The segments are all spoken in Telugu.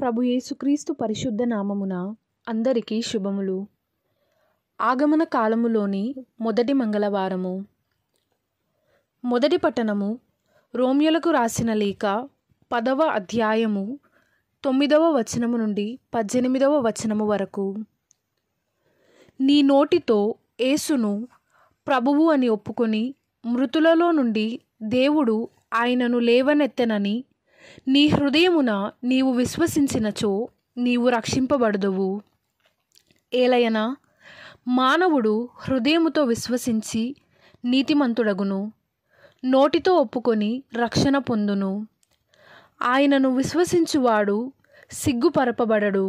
ప్రభు యేసుక్రీస్తు పరిశుద్ధ నామమున అందరికీ శుభములు ఆగమన కాలములోని మొదటి మంగళవారము మొదటి పట్టణము రోమ్యులకు రాసిన లేఖ పదవ అధ్యాయము తొమ్మిదవ వచనము నుండి పద్దెనిమిదవ వచనము వరకు నీ నోటితో యేసును ప్రభువు అని ఒప్పుకొని మృతులలో నుండి దేవుడు ఆయనను లేవనెత్తనని నీ హృదయమున నీవు విశ్వసించినచో నీవు రక్షింపబడదువు ఏలయన మానవుడు హృదయముతో విశ్వసించి నీతిమంతుడగును నోటితో ఒప్పుకొని రక్షణ పొందును ఆయనను విశ్వసించువాడు సిగ్గుపరపబడడు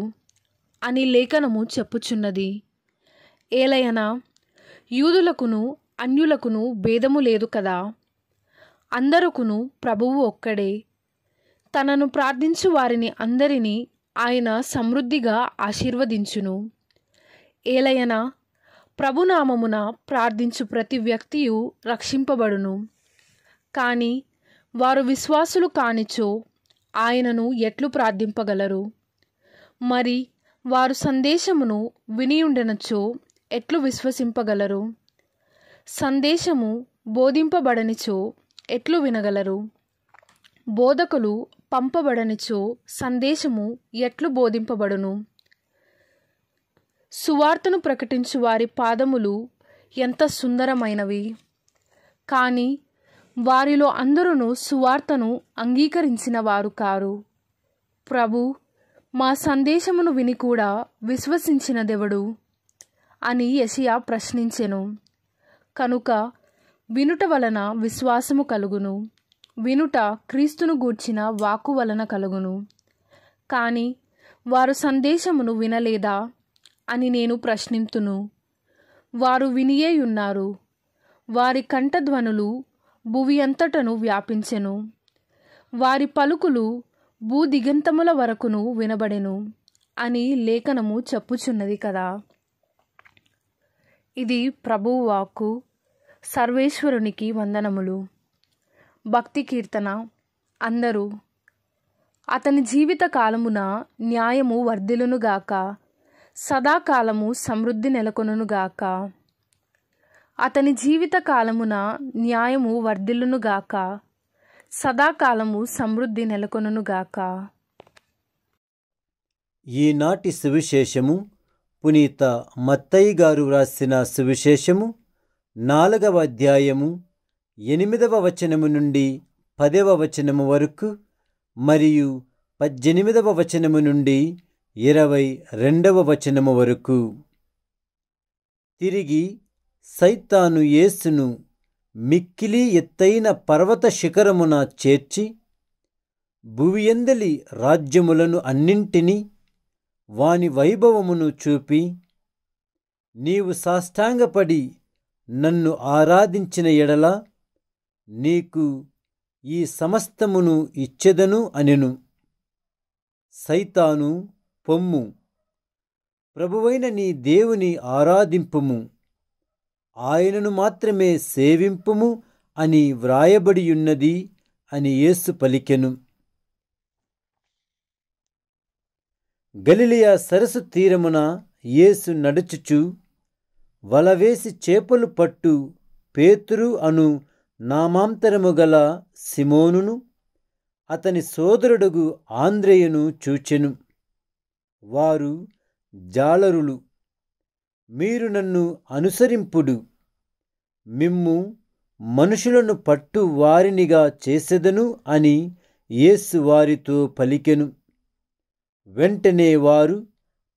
అని లేఖనము చెప్పుచున్నది ఏలయన యూదులకును అన్యులకును భేదము లేదు కదా అందరుకును ప్రభువు ఒక్కడే తనను ప్రార్థించు వారిని అందరినీ ఆయన సమృద్ధిగా ఆశీర్వదించును ఏలయన ప్రభునామమున ప్రార్థించు ప్రతి వ్యక్తియు రక్షింపబడును కానీ వారు విశ్వాసులు కానిచో ఆయనను ఎట్లు ప్రార్థింపగలరు మరి వారు సందేశమును వినియుండనచో ఎట్లు విశ్వసింపగలరు సందేశము బోధింపబడనిచో ఎట్లు వినగలరు బోధకులు పంపబడనిచో సందేశము ఎట్లు బోధింపబడును సువార్తను ప్రకటించు వారి పాదములు ఎంత సుందరమైనవి కానీ వారిలో అందరూ సువార్తను అంగీకరించిన వారు కారు ప్రభు మా సందేశమును విని కూడా విశ్వసించిన విశ్వసించినదెవడు అని యశయా ప్రశ్నించెను కనుక వినుట వలన విశ్వాసము కలుగును వినుట క్రీస్తును గూర్చిన వాకు వలన కలుగును కానీ వారు సందేశమును వినలేదా అని నేను ప్రశ్నింతును వారు వినియేయున్నారు వారి కంఠధ్వనులు భువి అంతటను వ్యాపించెను వారి పలుకులు భూ దిగంతముల వరకును వినబడెను అని లేఖనము చెప్పుచున్నది కదా ఇది ప్రభువాకు సర్వేశ్వరునికి వందనములు భక్తి కీర్తన అందరూ అతని జీవిత కాలమున న్యాయము వర్ధిలునుగాక సదాకాలము సమృద్ధి నెలకొనుగాక అతని జీవిత కాలమున న్యాయము వర్ధిలునుగాక సదాకాలము సమృద్ధి నెలకొనుగాక ఈనాటి సువిశేషము పునీత మత్తయ్య గారు వ్రాసిన సువిశేషము నాలుగవ అధ్యాయము ఎనిమిదవ వచనము నుండి పదవ వచనము వరకు మరియు పద్దెనిమిదవ వచనము నుండి ఇరవై రెండవ వచనము వరకు తిరిగి సైతాను యేసును మిక్కిలి ఎత్తైన పర్వత శిఖరమున చేర్చి భువియందలి రాజ్యములను అన్నింటినీ వాని వైభవమును చూపి నీవు సాష్టాంగపడి నన్ను ఆరాధించిన ఎడల నీకు ఈ సమస్తమును ఇచ్చెదను అనెను సైతాను పొమ్ము ప్రభువైన నీ దేవుని ఆరాధింపుము ఆయనను మాత్రమే సేవింపుము అని వ్రాయబడియున్నది అని యేసు పలికెను గలిలియా సరస్సు తీరమున యేసు నడుచుచు వలవేసి చేపలు పట్టు పేతురు అను నామాంతరము గల సిమోనును అతని సోదరుడుగు ఆంధ్రేయును చూచెను వారు జాలరులు మీరు నన్ను అనుసరింపుడు మిమ్ము మనుషులను పట్టు వారినిగా చేసెదను అని యేసు వారితో పలికెను వెంటనే వారు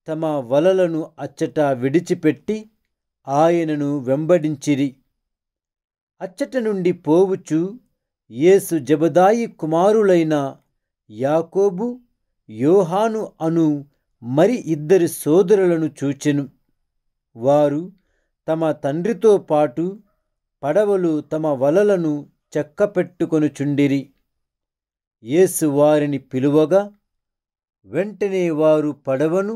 తమ వలలను అచ్చట విడిచిపెట్టి ఆయనను వెంబడించిరి అచ్చట నుండి పోవుచు యేసు జబదాయి కుమారులైన యాకోబు యోహాను అను మరి ఇద్దరి సోదరులను చూచెను వారు తమ తండ్రితో పాటు పడవలు తమ వలలను చెక్కపెట్టుకొనుచుండిరి యేసు వారిని పిలువగా వెంటనే వారు పడవను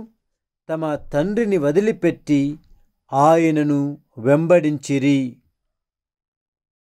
తమ తండ్రిని వదిలిపెట్టి ఆయనను వెంబడించిరి